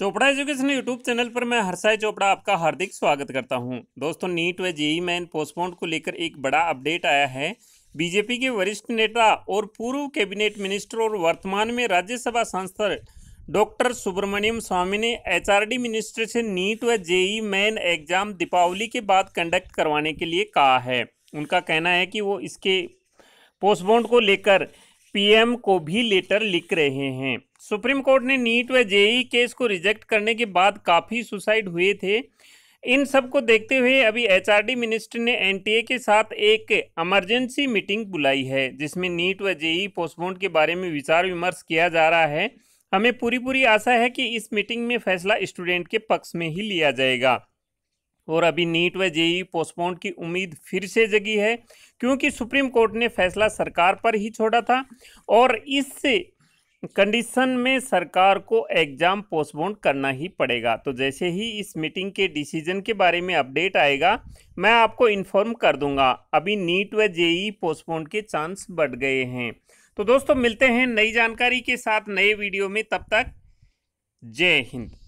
Chopra education YouTube channel पर मैं हर्षाई चोपड़ा आपका हार्दिक स्वागत करता हूं। दोस्तों नीट व जेई मैन पोस्टपोन को लेकर एक बड़ा अपडेट आया है बीजेपी के वरिष्ठ नेता और पूर्व कैबिनेट मिनिस्टर और वर्तमान में राज्यसभा सांसद डॉक्टर सुब्रमण्यम स्वामी ने एच मिनिस्टर से नीट व जेई मैन एग्जाम दीपावली के बाद कंडक्ट करवाने के लिए कहा है उनका कहना है कि वो इसके पोस्टपोन को लेकर पीएम को भी लेटर लिख रहे हैं सुप्रीम कोर्ट ने नीट व जेई केस को रिजेक्ट करने के बाद काफ़ी सुसाइड हुए थे इन सब को देखते हुए अभी एचआरडी मिनिस्टर ने एनटीए के साथ एक इमरजेंसी मीटिंग बुलाई है जिसमें नीट व जेई पोस्टपोन के बारे में विचार विमर्श किया जा रहा है हमें पूरी पूरी आशा है कि इस मीटिंग में फैसला स्टूडेंट के पक्ष में ही लिया जाएगा और अभी नीट व जेई पोस्टपोन की उम्मीद फिर से जगी है क्योंकि सुप्रीम कोर्ट ने फैसला सरकार पर ही छोड़ा था और इस कंडीशन में सरकार को एग्ज़ाम पोस्टपोन करना ही पड़ेगा तो जैसे ही इस मीटिंग के डिसीजन के बारे में अपडेट आएगा मैं आपको इन्फॉर्म कर दूंगा अभी नीट व जेई पोस्टपोन के चांस बढ़ गए हैं तो दोस्तों मिलते हैं नई जानकारी के साथ नए वीडियो में तब तक जय हिंद